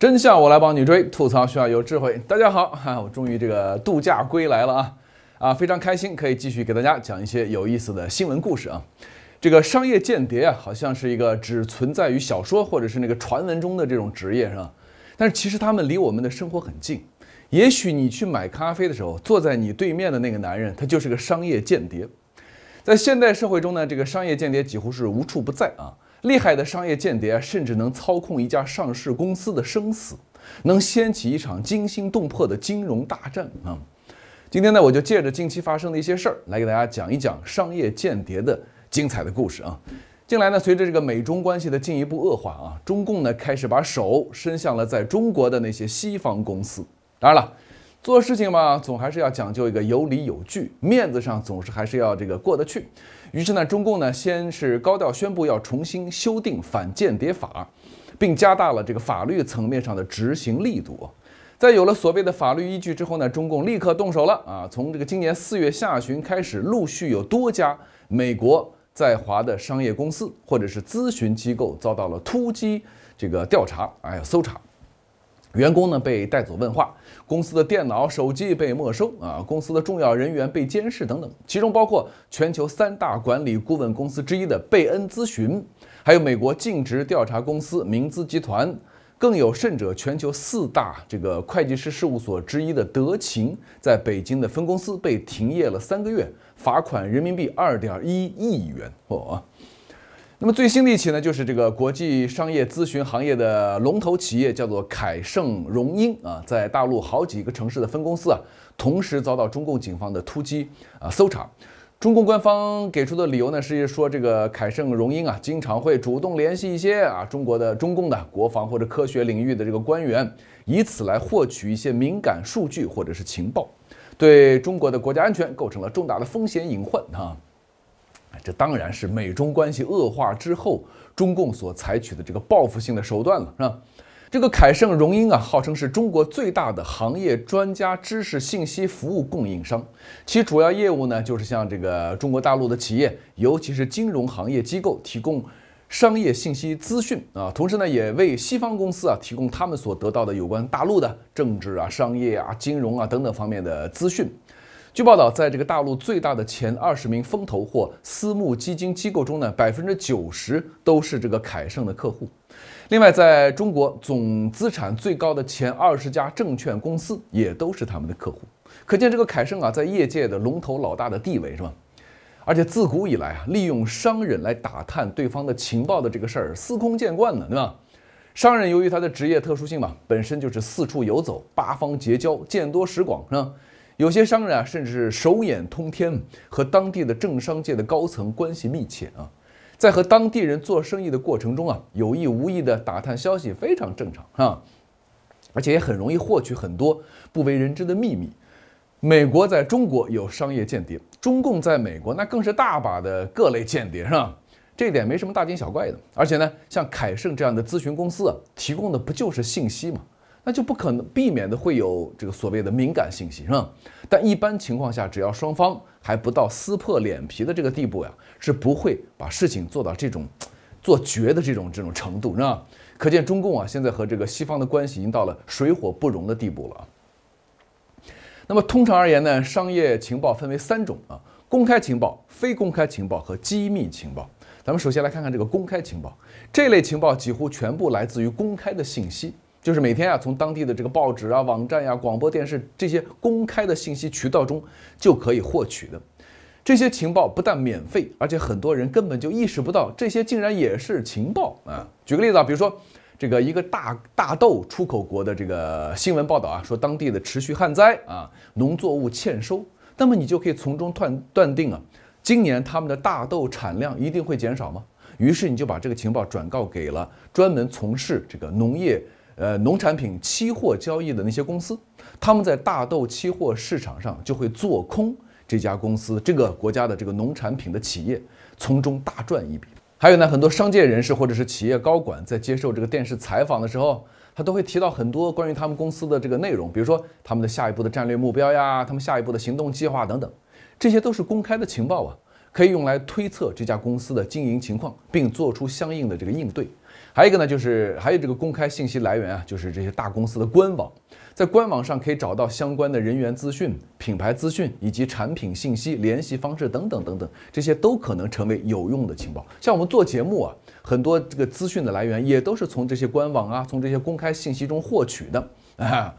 真相我来帮你追，吐槽需要有智慧。大家好，哈，我终于这个度假归来了啊，啊，非常开心，可以继续给大家讲一些有意思的新闻故事啊。这个商业间谍啊，好像是一个只存在于小说或者是那个传闻中的这种职业是吧？但是其实他们离我们的生活很近。也许你去买咖啡的时候，坐在你对面的那个男人，他就是个商业间谍。在现代社会中呢，这个商业间谍几乎是无处不在啊。厉害的商业间谍甚至能操控一家上市公司的生死，能掀起一场惊心动魄的金融大战啊！今天呢，我就借着近期发生的一些事儿，来给大家讲一讲商业间谍的精彩的故事啊！近来呢，随着这个美中关系的进一步恶化啊，中共呢开始把手伸向了在中国的那些西方公司。当然了。做事情嘛，总还是要讲究一个有理有据，面子上总是还是要这个过得去。于是呢，中共呢先是高调宣布要重新修订反间谍法，并加大了这个法律层面上的执行力度。在有了所谓的法律依据之后呢，中共立刻动手了啊！从这个今年四月下旬开始，陆续有多家美国在华的商业公司或者是咨询机构遭到了突击这个调查，哎，搜查，员工呢被带走问话。公司的电脑、手机被没收啊！公司的重要人员被监视等等，其中包括全球三大管理顾问公司之一的贝恩咨询，还有美国尽职调查公司明资集团，更有甚者，全球四大这个会计师事务所之一的德勤，在北京的分公司被停业了三个月，罚款人民币二点一亿元哦。那么最新的一起呢，就是这个国际商业咨询行业的龙头企业叫做凯盛荣英啊，在大陆好几个城市的分公司啊，同时遭到中共警方的突击啊搜查。中共官方给出的理由呢，是说这个凯盛荣英啊，经常会主动联系一些啊中国的中共的国防或者科学领域的这个官员，以此来获取一些敏感数据或者是情报，对中国的国家安全构成了重大的风险隐患啊。这当然是美中关系恶化之后，中共所采取的这个报复性的手段了，是吧？这个凯盛荣英啊，号称是中国最大的行业专家知识信息服务供应商，其主要业务呢，就是向这个中国大陆的企业，尤其是金融行业机构提供商业信息资讯啊，同时呢，也为西方公司啊提供他们所得到的有关大陆的政治啊、商业啊、金融啊等等方面的资讯。据报道，在这个大陆最大的前二十名风投或私募基金机构中呢，百分之九十都是这个凯盛的客户。另外，在中国总资产最高的前二十家证券公司也都是他们的客户。可见这个凯盛啊，在业界的龙头老大的地位是吧？而且自古以来啊，利用商人来打探对方的情报的这个事儿司空见惯呢，对吧？商人由于他的职业特殊性嘛，本身就是四处游走，八方结交，见多识广是吧？有些商人啊，甚至是手眼通天，和当地的政商界的高层关系密切啊，在和当地人做生意的过程中啊，有意无意的打探消息非常正常哈，而且也很容易获取很多不为人知的秘密。美国在中国有商业间谍，中共在美国那更是大把的各类间谍，是吧？这一点没什么大惊小怪的。而且呢，像凯盛这样的咨询公司啊，提供的不就是信息吗？那就不可能避免的会有这个所谓的敏感信息，是吧？但一般情况下，只要双方还不到撕破脸皮的这个地步呀，是不会把事情做到这种 做绝的这种这种程度，是吧？可见中共啊，现在和这个西方的关系已经到了水火不容的地步了。那么通常而言呢，商业情报分为三种啊：公开情报、非公开情报和机密情报。咱们首先来看看这个公开情报，这类情报几乎全部来自于公开的信息。就是每天啊，从当地的这个报纸啊、网站呀、广播电视这些公开的信息渠道中就可以获取的。这些情报不但免费，而且很多人根本就意识不到这些竟然也是情报啊。举个例子啊，比如说这个一个大大豆出口国的这个新闻报道啊，说当地的持续旱灾啊，农作物欠收，那么你就可以从中断断定啊，今年他们的大豆产量一定会减少吗？于是你就把这个情报转告给了专门从事这个农业。呃，农产品期货交易的那些公司，他们在大豆期货市场上就会做空这家公司、这个国家的这个农产品的企业，从中大赚一笔。还有呢，很多商界人士或者是企业高管在接受这个电视采访的时候，他都会提到很多关于他们公司的这个内容，比如说他们的下一步的战略目标呀，他们下一步的行动计划等等，这些都是公开的情报啊，可以用来推测这家公司的经营情况，并做出相应的这个应对。还有一个呢，就是还有这个公开信息来源啊，就是这些大公司的官网，在官网上可以找到相关的人员资讯、品牌资讯以及产品信息、联系方式等等等等，这些都可能成为有用的情报。像我们做节目啊，很多这个资讯的来源也都是从这些官网啊，从这些公开信息中获取的啊。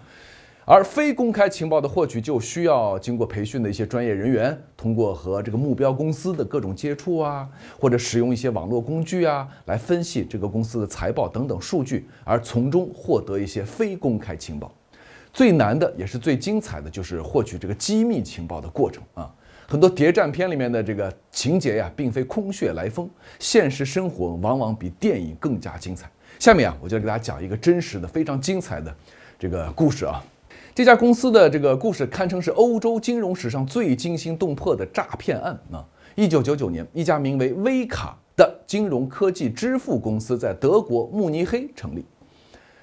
而非公开情报的获取就需要经过培训的一些专业人员，通过和这个目标公司的各种接触啊，或者使用一些网络工具啊，来分析这个公司的财报等等数据，而从中获得一些非公开情报。最难的也是最精彩的就是获取这个机密情报的过程啊。很多谍战片里面的这个情节呀，并非空穴来风，现实生活往往比电影更加精彩。下面啊，我就给大家讲一个真实的、非常精彩的这个故事啊。这家公司的这个故事堪称是欧洲金融史上最惊心动魄的诈骗案啊！一九九九年，一家名为威卡的金融科技支付公司在德国慕尼黑成立。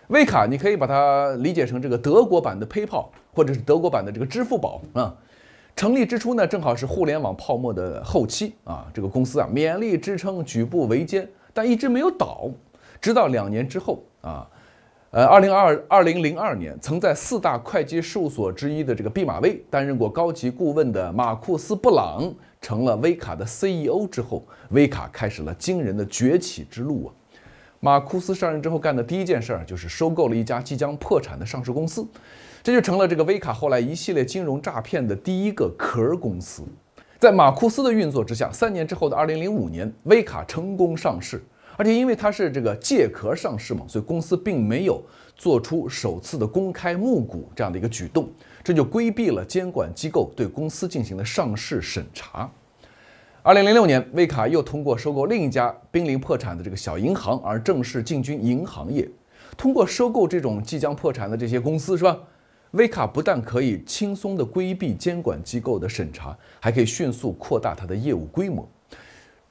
威卡，你可以把它理解成这个德国版的 PayPal，或者是德国版的这个支付宝啊。成立之初呢，正好是互联网泡沫的后期啊，这个公司啊，勉力支撑，举步维艰，但一直没有倒，直到两年之后啊。呃，二零二二零零二年，曾在四大会计事务所之一的这个毕马威担任过高级顾问的马库斯·布朗成了威卡的 CEO 之后，威卡开始了惊人的崛起之路啊！马库斯上任之后干的第一件事儿就是收购了一家即将破产的上市公司，这就成了这个威卡后来一系列金融诈骗的第一个壳公司。在马库斯的运作之下，三年之后的二零零五年，威卡成功上市。而且因为它是这个借壳上市嘛，所以公司并没有做出首次的公开募股这样的一个举动，这就规避了监管机构对公司进行的上市审查。二零零六年，威卡又通过收购另一家濒临破产的这个小银行而正式进军银行业。通过收购这种即将破产的这些公司，是吧？威卡不但可以轻松地规避监管机构的审查，还可以迅速扩大它的业务规模。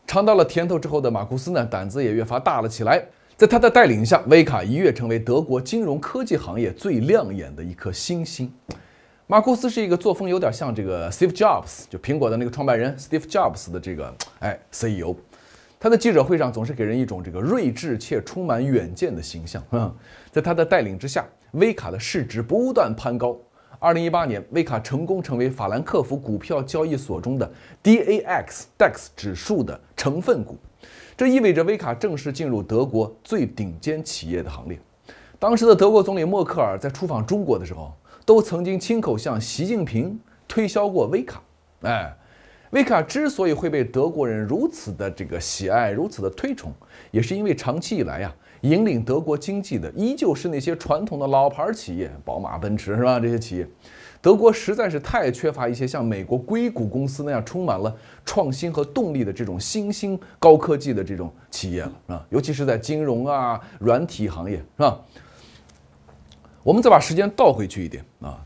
尝到了甜头之后的马库斯呢，胆子也越发大了起来。在他的带领下，威卡一跃成为德国金融科技行业最亮眼的一颗新星。马库斯是一个作风有点像这个 Steve Jobs，就苹果的那个创办人 Steve Jobs 的这个哎 CEO。他的记者会上总是给人一种这个睿智且充满远见的形象。嗯，在他的带领之下，威卡的市值不断攀高。二零一八年，威卡成功成为法兰克福股票交易所中的 DAX DAX 指数的成分股，这意味着威卡正式进入德国最顶尖企业的行列。当时的德国总理默克尔在出访中国的时候，都曾经亲口向习近平推销过威卡。哎，威卡之所以会被德国人如此的这个喜爱、如此的推崇，也是因为长期以来呀。引领德国经济的依旧是那些传统的老牌企业，宝马、奔驰是吧？这些企业，德国实在是太缺乏一些像美国硅谷公司那样充满了创新和动力的这种新兴高科技的这种企业了啊！尤其是在金融啊、软体行业是吧？我们再把时间倒回去一点啊，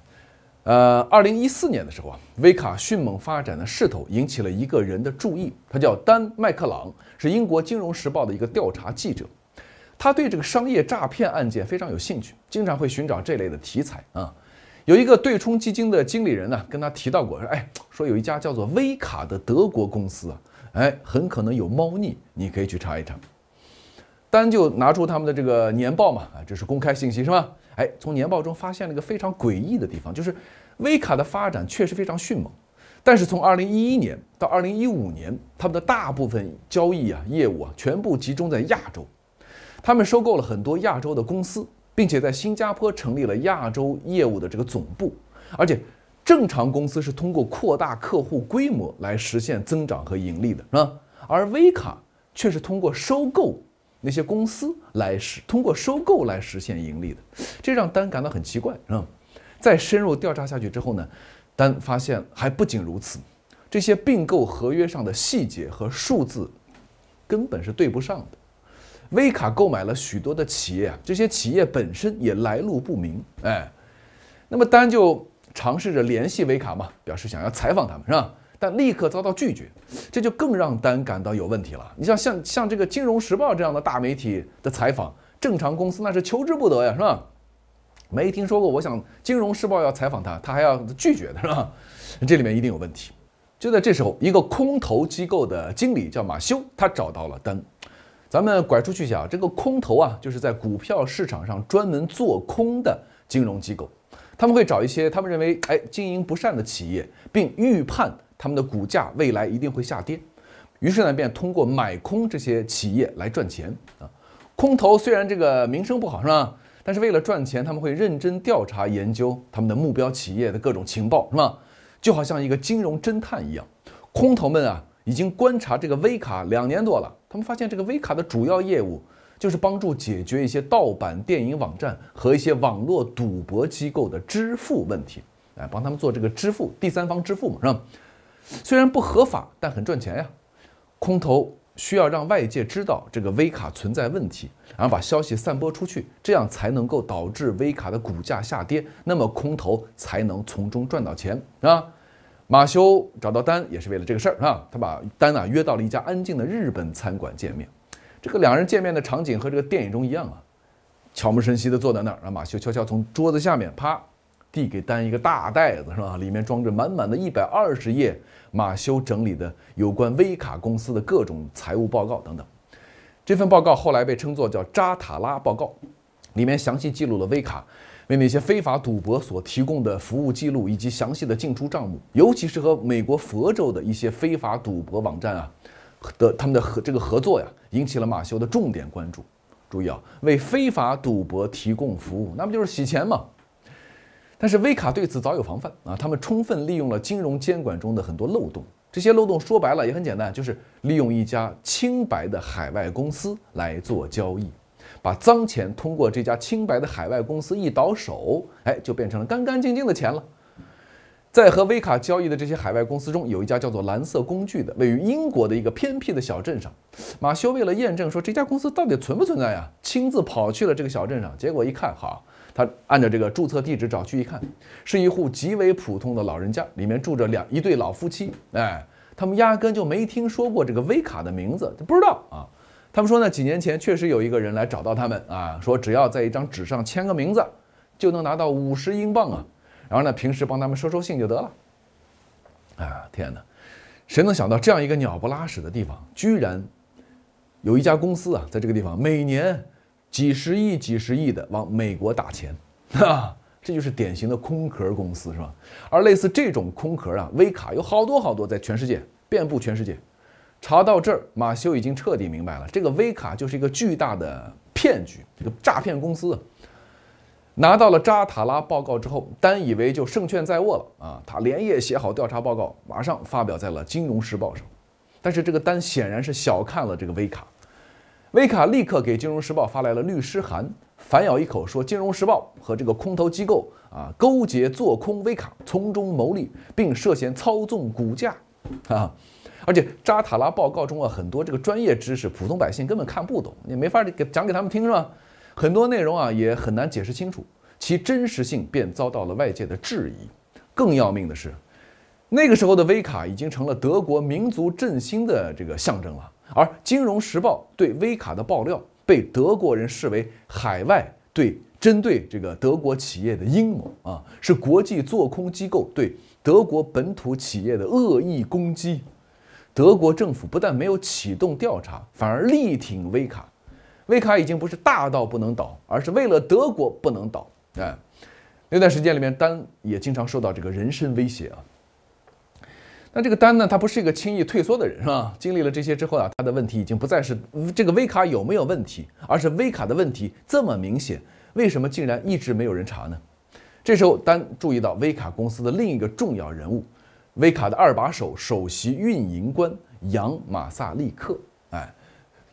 呃，二零一四年的时候啊，威卡迅猛发展的势头引起了一个人的注意，他叫丹麦克朗，是英国金融时报的一个调查记者。他对这个商业诈骗案件非常有兴趣，经常会寻找这类的题材啊。有一个对冲基金的经理人呢，跟他提到过，说哎，说有一家叫做威卡的德国公司啊，哎，很可能有猫腻，你可以去查一查。单就拿出他们的这个年报嘛，啊，这是公开信息是吧？哎，从年报中发现了一个非常诡异的地方，就是威卡的发展确实非常迅猛，但是从2011年到2015年，他们的大部分交易啊，业务啊，全部集中在亚洲。他们收购了很多亚洲的公司，并且在新加坡成立了亚洲业务的这个总部。而且，正常公司是通过扩大客户规模来实现增长和盈利的，是吧？而威卡却是通过收购那些公司来实，通过收购来实现盈利的，这让丹感到很奇怪，是吧？再深入调查下去之后呢，丹发现还不仅如此，这些并购合约上的细节和数字根本是对不上的。微卡购买了许多的企业，这些企业本身也来路不明，哎，那么丹就尝试着联系微卡嘛，表示想要采访他们，是吧？但立刻遭到拒绝，这就更让丹感到有问题了。你像像像这个《金融时报》这样的大媒体的采访，正常公司那是求之不得呀，是吧？没听说过，我想《金融时报》要采访他，他还要拒绝的，是吧？这里面一定有问题。就在这时候，一个空头机构的经理叫马修，他找到了丹。咱们拐出去讲，这个空头啊，就是在股票市场上专门做空的金融机构。他们会找一些他们认为哎经营不善的企业，并预判他们的股价未来一定会下跌，于是呢便通过买空这些企业来赚钱啊。空头虽然这个名声不好是吧？但是为了赚钱，他们会认真调查研究他们的目标企业的各种情报是吧？就好像一个金融侦探一样，空头们啊。已经观察这个微卡两年多了，他们发现这个微卡的主要业务就是帮助解决一些盗版电影网站和一些网络赌博机构的支付问题，哎，帮他们做这个支付，第三方支付嘛，是吧？虽然不合法，但很赚钱呀。空头需要让外界知道这个微卡存在问题，然后把消息散播出去，这样才能够导致微卡的股价下跌，那么空头才能从中赚到钱，是吧？马修找到丹也是为了这个事儿，是吧？他把丹啊约到了一家安静的日本餐馆见面。这个两人见面的场景和这个电影中一样啊，悄无声息地坐在那儿，让马修悄悄从桌子下面啪递给丹一个大袋子，是吧？里面装着满满的一百二十页马修整理的有关威卡公司的各种财务报告等等。这份报告后来被称作叫扎塔拉报告，里面详细记录了威卡。为那些非法赌博所提供的服务记录以及详细的进出账目，尤其是和美国佛州的一些非法赌博网站啊的他们的合这个合作呀，引起了马修的重点关注。注意啊，为非法赌博提供服务，那不就是洗钱吗？但是威卡对此早有防范啊，他们充分利用了金融监管中的很多漏洞。这些漏洞说白了也很简单，就是利用一家清白的海外公司来做交易。把脏钱通过这家清白的海外公司一倒手，哎，就变成了干干净净的钱了。在和威卡交易的这些海外公司中，有一家叫做“蓝色工具”的，位于英国的一个偏僻的小镇上。马修为了验证说这家公司到底存不存在呀，亲自跑去了这个小镇上。结果一看，哈，他按照这个注册地址找去一看，是一户极为普通的老人家，里面住着两一对老夫妻。哎，他们压根就没听说过这个威卡的名字，不知道啊。他们说呢，几年前确实有一个人来找到他们啊，说只要在一张纸上签个名字，就能拿到五十英镑啊。然后呢，平时帮他们收收信就得了。啊，天哪！谁能想到这样一个鸟不拉屎的地方，居然有一家公司啊，在这个地方每年几十亿、几十亿的往美国打钱啊！这就是典型的空壳公司，是吧？而类似这种空壳啊，微卡有好多好多，在全世界遍布全世界。查到这儿，马修已经彻底明白了，这个威卡就是一个巨大的骗局，这个诈骗公司。拿到了扎塔拉报告之后，丹以为就胜券在握了啊！他连夜写好调查报告，马上发表在了《金融时报》上。但是这个丹显然是小看了这个威卡，威卡立刻给《金融时报》发来了律师函，反咬一口说《金融时报》和这个空头机构啊勾结做空威卡，从中牟利，并涉嫌操纵股价，啊。而且扎塔拉报告中啊，很多这个专业知识，普通百姓根本看不懂，你没法给讲给他们听，是吧？很多内容啊也很难解释清楚，其真实性便遭到了外界的质疑。更要命的是，那个时候的威卡已经成了德国民族振兴的这个象征了，而《金融时报》对威卡的爆料被德国人视为海外对针对这个德国企业的阴谋啊，是国际做空机构对德国本土企业的恶意攻击。德国政府不但没有启动调查，反而力挺威卡。威卡已经不是大到不能倒，而是为了德国不能倒。哎，那段时间里面，丹也经常受到这个人身威胁啊。那这个丹呢，他不是一个轻易退缩的人，是吧？经历了这些之后啊，他的问题已经不再是这个威卡有没有问题，而是威卡的问题这么明显，为什么竟然一直没有人查呢？这时候，丹注意到威卡公司的另一个重要人物。威卡的二把手、首席运营官杨马萨利克，哎，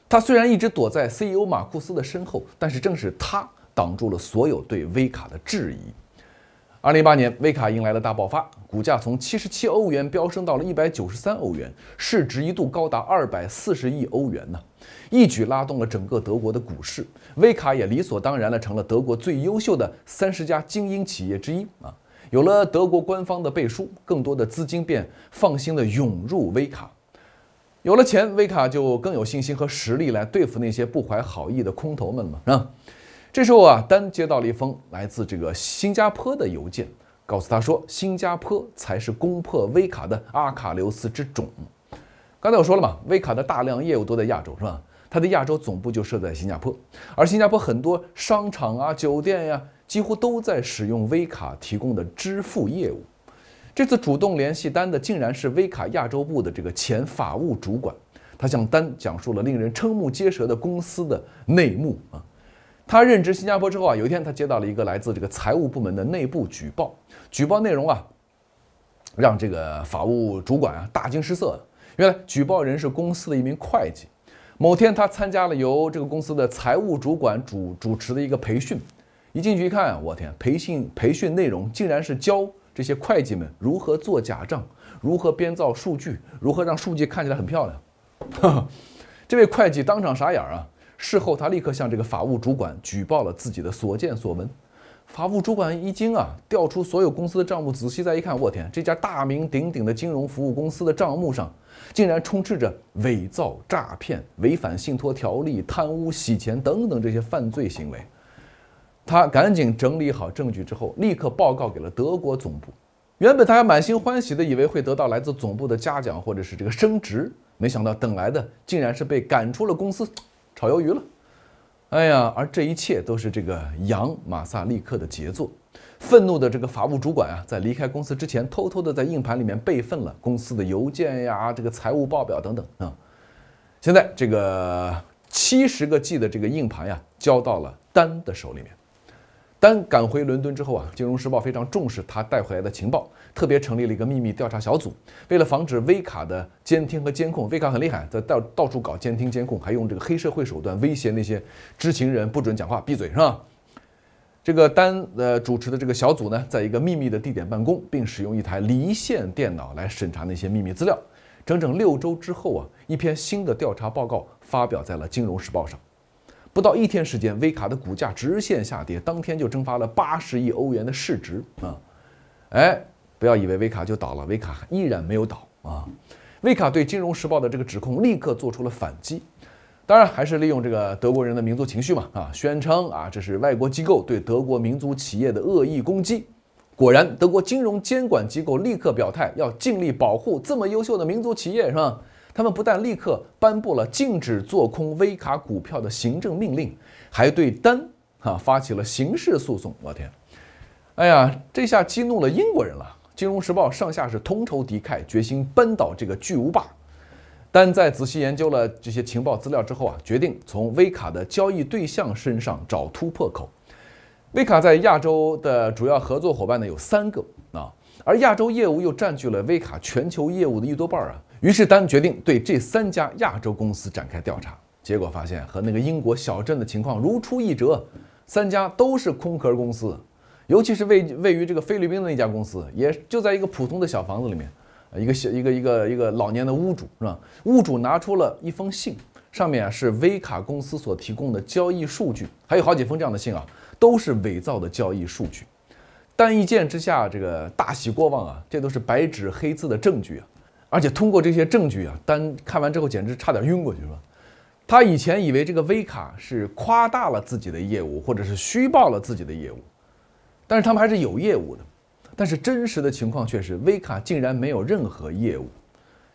他虽然一直躲在 CEO 马库斯的身后，但是正是他挡住了所有对威卡的质疑。二零一八年，威卡迎来了大爆发，股价从七十七欧元飙升到了一百九十三欧元，市值一度高达二百四十亿欧元呢，一举拉动了整个德国的股市。威卡也理所当然的成了德国最优秀的三十家精英企业之一啊。有了德国官方的背书，更多的资金便放心的涌入威卡。有了钱，威卡就更有信心和实力来对付那些不怀好意的空头们了，是吧？这时候啊，丹接到了一封来自这个新加坡的邮件，告诉他说，新加坡才是攻破威卡的阿卡琉斯之种。刚才我说了嘛，威卡的大量业务都在亚洲，是吧？它的亚洲总部就设在新加坡，而新加坡很多商场啊、酒店呀。几乎都在使用微卡提供的支付业务。这次主动联系丹的，竟然是微卡亚洲部的这个前法务主管。他向丹讲述了令人瞠目结舌的公司的内幕啊！他任职新加坡之后啊，有一天他接到了一个来自这个财务部门的内部举报，举报内容啊，让这个法务主管啊大惊失色。原来举报人是公司的一名会计。某天他参加了由这个公司的财务主管主主持的一个培训。一进去一看，我天！培训培训内容竟然是教这些会计们如何做假账，如何编造数据，如何让数据看起来很漂亮。这位会计当场傻眼啊！事后他立刻向这个法务主管举报了自己的所见所闻。法务主管一惊啊，调出所有公司的账目，仔细再一看，我天！这家大名鼎鼎的金融服务公司的账目上，竟然充斥着伪造、诈骗、违反信托条例、贪污、洗钱等等这些犯罪行为。他赶紧整理好证据之后，立刻报告给了德国总部。原本他还满心欢喜的以为会得到来自总部的嘉奖，或者是这个升职，没想到等来的竟然是被赶出了公司，炒鱿鱼了。哎呀，而这一切都是这个杨马萨利克的杰作。愤怒的这个法务主管啊，在离开公司之前，偷偷的在硬盘里面备份了公司的邮件呀、这个财务报表等等啊。现在这个七十个 G 的这个硬盘呀，交到了丹的手里面。丹赶回伦敦之后啊，金融时报非常重视他带回来的情报，特别成立了一个秘密调查小组。为了防止威卡的监听和监控，威卡很厉害，在到到处搞监听监控，还用这个黑社会手段威胁那些知情人不准讲话闭嘴，是吧？这个丹呃主持的这个小组呢，在一个秘密的地点办公，并使用一台离线电脑来审查那些秘密资料。整整六周之后啊，一篇新的调查报告发表在了金融时报上。不到一天时间，威卡的股价直线下跌，当天就蒸发了八十亿欧元的市值啊！哎，不要以为威卡就倒了，威卡依然没有倒啊！威卡对《金融时报》的这个指控立刻做出了反击，当然还是利用这个德国人的民族情绪嘛啊，宣称啊这是外国机构对德国民族企业的恶意攻击。果然，德国金融监管机构立刻表态，要尽力保护这么优秀的民族企业，是吧？他们不但立刻颁布了禁止做空微卡股票的行政命令，还对丹哈发起了刑事诉讼。我天，哎呀，这下激怒了英国人了。金融时报上下是同仇敌忾，决心扳倒这个巨无霸。但在仔细研究了这些情报资料之后啊，决定从微卡的交易对象身上找突破口。微卡在亚洲的主要合作伙伴呢有三个。而亚洲业务又占据了威卡全球业务的一多半儿啊，于是丹决定对这三家亚洲公司展开调查，结果发现和那个英国小镇的情况如出一辙，三家都是空壳公司，尤其是位位于这个菲律宾的那家公司，也就在一个普通的小房子里面，一个小一个一个一个老年的屋主是吧？屋主拿出了一封信，上面是威卡公司所提供的交易数据，还有好几封这样的信啊，都是伪造的交易数据。单一见之下，这个大喜过望啊！这都是白纸黑字的证据啊！而且通过这些证据啊，单看完之后简直差点晕过去，了。他以前以为这个微卡是夸大了自己的业务，或者是虚报了自己的业务，但是他们还是有业务的。但是真实的情况却是，微卡竟然没有任何业务，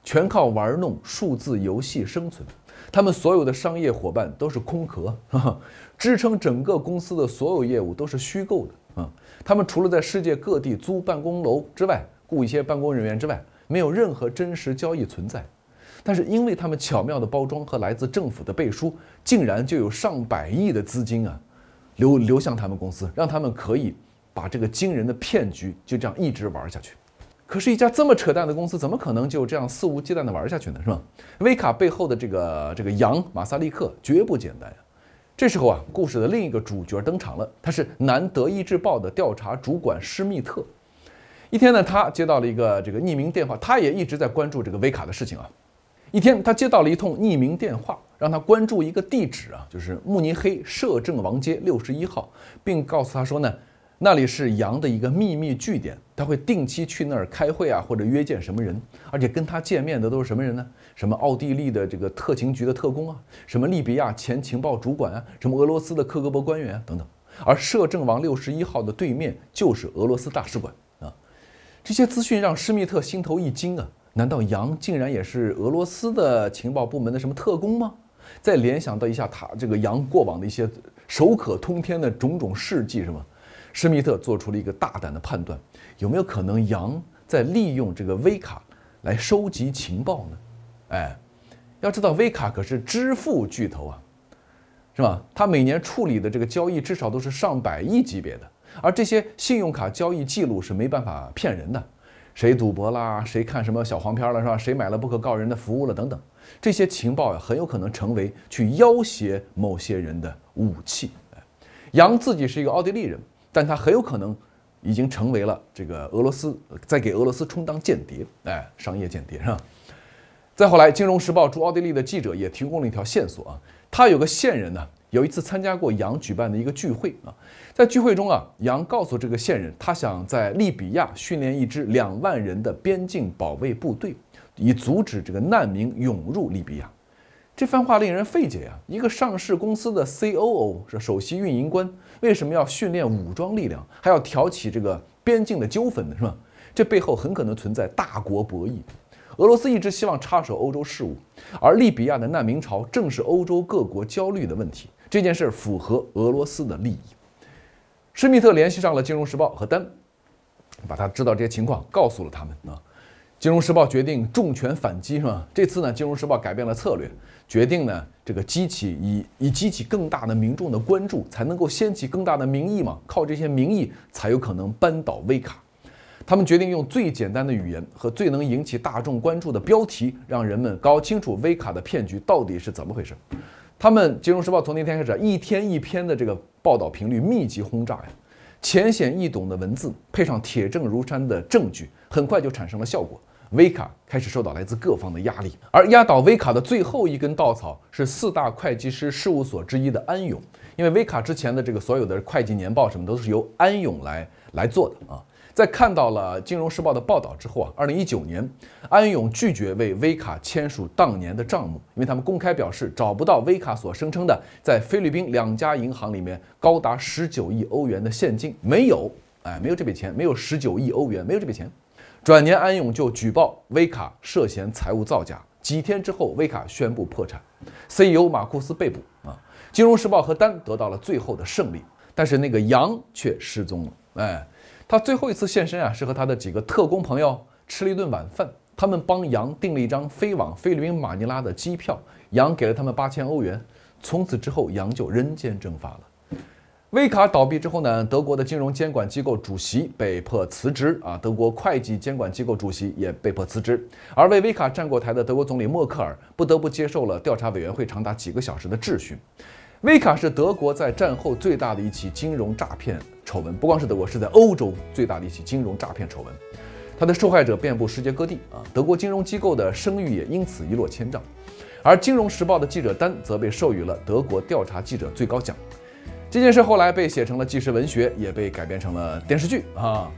全靠玩弄数字游戏生存。他们所有的商业伙伴都是空壳，支撑整个公司的所有业务都是虚构的啊！他们除了在世界各地租办公楼之外，雇一些办公人员之外，没有任何真实交易存在。但是，因为他们巧妙的包装和来自政府的背书，竟然就有上百亿的资金啊，流流向他们公司，让他们可以把这个惊人的骗局就这样一直玩下去。可是，一家这么扯淡的公司，怎么可能就这样肆无忌惮地玩下去呢？是吧？威卡背后的这个这个羊马萨利克绝不简单呀。这时候啊，故事的另一个主角登场了，他是南德意志报的调查主管施密特。一天呢，他接到了一个这个匿名电话，他也一直在关注这个维卡的事情啊。一天，他接到了一通匿名电话，让他关注一个地址啊，就是慕尼黑摄政王街六十一号，并告诉他说呢。那里是杨的一个秘密据点，他会定期去那儿开会啊，或者约见什么人，而且跟他见面的都是什么人呢？什么奥地利的这个特勤局的特工啊，什么利比亚前情报主管啊，什么俄罗斯的克格勃官员啊、等等。而摄政王六十一号的对面就是俄罗斯大使馆啊。这些资讯让施密特心头一惊啊，难道杨竟然也是俄罗斯的情报部门的什么特工吗？再联想到一下他这个杨过往的一些手可通天的种种事迹，什么？施密特做出了一个大胆的判断：有没有可能杨在利用这个威卡来收集情报呢？哎，要知道威卡可是支付巨头啊，是吧？他每年处理的这个交易至少都是上百亿级别的，而这些信用卡交易记录是没办法骗人的。谁赌博啦？谁看什么小黄片了？是吧？谁买了不可告人的服务了？等等，这些情报很有可能成为去要挟某些人的武器。杨自己是一个奥地利人。但他很有可能已经成为了这个俄罗斯在给俄罗斯充当间谍，哎，商业间谍是吧？再后来，金融时报驻奥地利的记者也提供了一条线索啊，他有个线人呢，有一次参加过杨举办的一个聚会啊，在聚会中啊，杨告诉这个线人，他想在利比亚训练一支两万人的边境保卫部队，以阻止这个难民涌入利比亚。这番话令人费解啊！一个上市公司的 COO 是首席运营官，为什么要训练武装力量，还要挑起这个边境的纠纷呢？是吧？这背后很可能存在大国博弈。俄罗斯一直希望插手欧洲事务，而利比亚的难民潮正是欧洲各国焦虑的问题。这件事符合俄罗斯的利益。施密特联系上了《金融时报》和丹，把他知道这些情况告诉了他们啊。金融时报决定重拳反击，是吧？这次呢，金融时报改变了策略，决定呢这个激起以以激起更大的民众的关注，才能够掀起更大的民意嘛。靠这些民意才有可能扳倒微卡。他们决定用最简单的语言和最能引起大众关注的标题，让人们搞清楚微卡的骗局到底是怎么回事。他们金融时报从那天开始，一天一篇的这个报道频率密集轰炸呀，浅显易懂的文字配上铁证如山的证据，很快就产生了效果。威卡开始受到来自各方的压力，而压倒威卡的最后一根稻草是四大会计师事务所之一的安永，因为威卡之前的这个所有的会计年报什么都是由安永来来做的啊。在看到了金融时报的报道之后啊，二零一九年，安永拒绝为威卡签署当年的账目，因为他们公开表示找不到威卡所声称的在菲律宾两家银行里面高达十九亿欧元的现金没有，哎，没有这笔钱，没有十九亿欧元，没有这笔钱。转年，安永就举报威卡涉嫌财务造假。几天之后，威卡宣布破产，CEO 马库斯被捕。啊，金融时报和丹得到了最后的胜利，但是那个羊却失踪了。哎，他最后一次现身啊，是和他的几个特工朋友吃了一顿晚饭。他们帮羊订了一张飞往菲律宾马尼拉的机票，羊给了他们八千欧元。从此之后，羊就人间蒸发了。威卡倒闭之后呢？德国的金融监管机构主席被迫辞职啊，德国会计监管机构主席也被迫辞职，而为威卡站过台的德国总理默克尔不得不接受了调查委员会长达几个小时的质询。威卡是德国在战后最大的一起金融诈骗丑闻，不光是德国，是在欧洲最大的一起金融诈骗丑闻，它的受害者遍布世界各地啊，德国金融机构的声誉也因此一落千丈，而《金融时报》的记者丹则被授予了德国调查记者最高奖。这件事后来被写成了纪实文学，也被改编成了电视剧啊。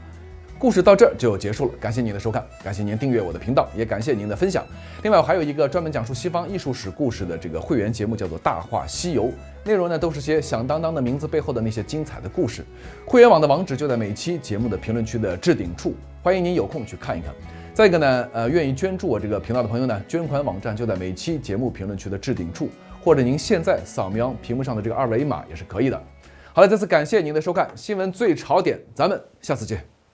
故事到这儿就结束了。感谢您的收看，感谢您订阅我的频道，也感谢您的分享。另外，我还有一个专门讲述西方艺术史故事的这个会员节目，叫做《大话西游》，内容呢都是些响当当的名字背后的那些精彩的故事。会员网的网址就在每期节目的评论区的置顶处，欢迎您有空去看一看。再一个呢，呃，愿意捐助我这个频道的朋友呢，捐款网站就在每期节目评论区的置顶处。或者您现在扫描屏幕上的这个二维码也是可以的。好了，再次感谢您的收看，新闻最潮点，咱们下次见。